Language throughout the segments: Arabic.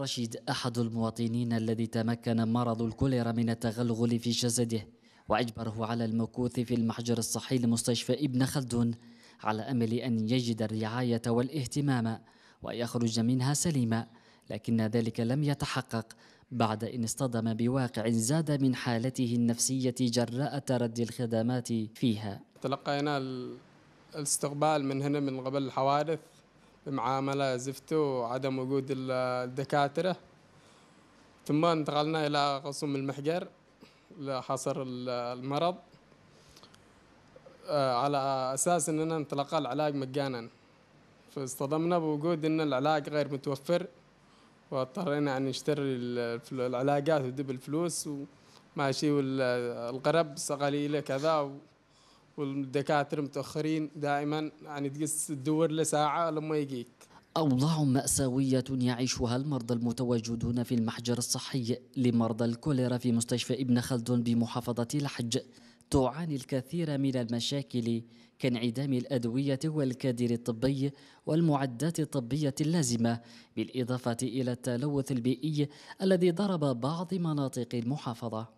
رشيد أحد المواطنين الذي تمكن مرض الكوليرا من التغلغل في جسده وأجبره على المكوث في المحجر الصحي لمستشفى ابن خلدون على أمل أن يجد الرعاية والاهتمام ويخرج منها سليما لكن ذلك لم يتحقق بعد أن اصطدم بواقع زاد من حالته النفسية جراء تردي الخدمات فيها تلقينا الاستقبال من هنا من قبل الحوادث معامله زفت وعدم وجود الدكاتره ثم انتقلنا الى قسم المحجر لحصر المرض آه، على اساس اننا نتلقى العلاج مجانا فاصطدمنا بوجود ان العلاج غير متوفر واضطرينا ان نشتري العلاجات وندب الفلوس وماشي والقرب قليله كذا والدكاتره متاخرين دائما يعني تقص تدور لساعه لما يجيك أوضاع مأساوية يعيشها المرضى المتواجدون في المحجر الصحي لمرضى الكوليرا في مستشفى ابن خلدون بمحافظة لحج تعاني الكثير من المشاكل كانعدام الأدوية والكادر الطبي والمعدات الطبية اللازمة بالإضافة إلى التلوث البيئي الذي ضرب بعض مناطق المحافظة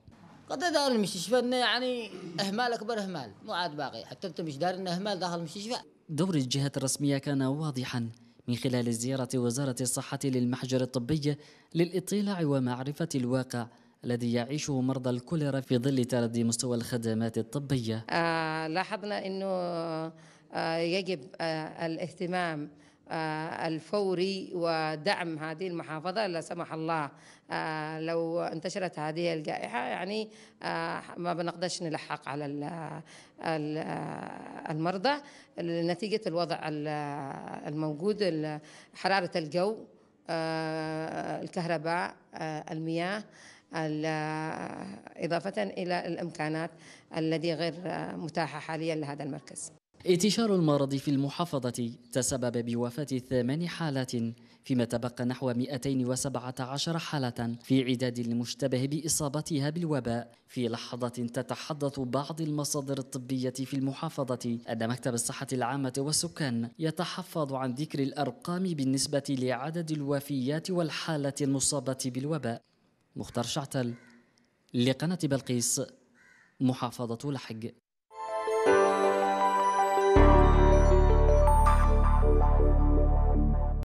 قد دار المستشفى انه يعني اهمال اكبر اهمال مو عاد باقي حتى انت مش داري انه اهمال داخل المستشفى دور الجهات الرسميه كان واضحا من خلال زياره وزاره الصحه للمحجر الطبي للاطلاع ومعرفه الواقع الذي يعيشه مرضى الكوليرا في ظل تردي مستوى الخدمات الطبيه. آه لاحظنا انه آه، يجب آه، الاهتمام آه، الفوري ودعم هذه المحافظة لا سمح الله لو انتشرت هذه الجائحة يعني ما بنقدرش نلحق على المرضى نتيجة الوضع الموجود حرارة الجو الكهرباء المياه إضافة إلى الإمكانات التي غير متاحة حاليا لهذا المركز انتشار المرض في المحافظة تسبب بوفاة ثمان حالات فيما تبقى نحو 217 حالة في عداد المشتبه بإصابتها بالوباء في لحظة تتحدث بعض المصادر الطبية في المحافظة أن مكتب الصحة العامة والسكان يتحفظ عن ذكر الأرقام بالنسبة لعدد الوفيات والحالة المصابة بالوباء مختار شعتل لقناة بلقيس محافظة لحج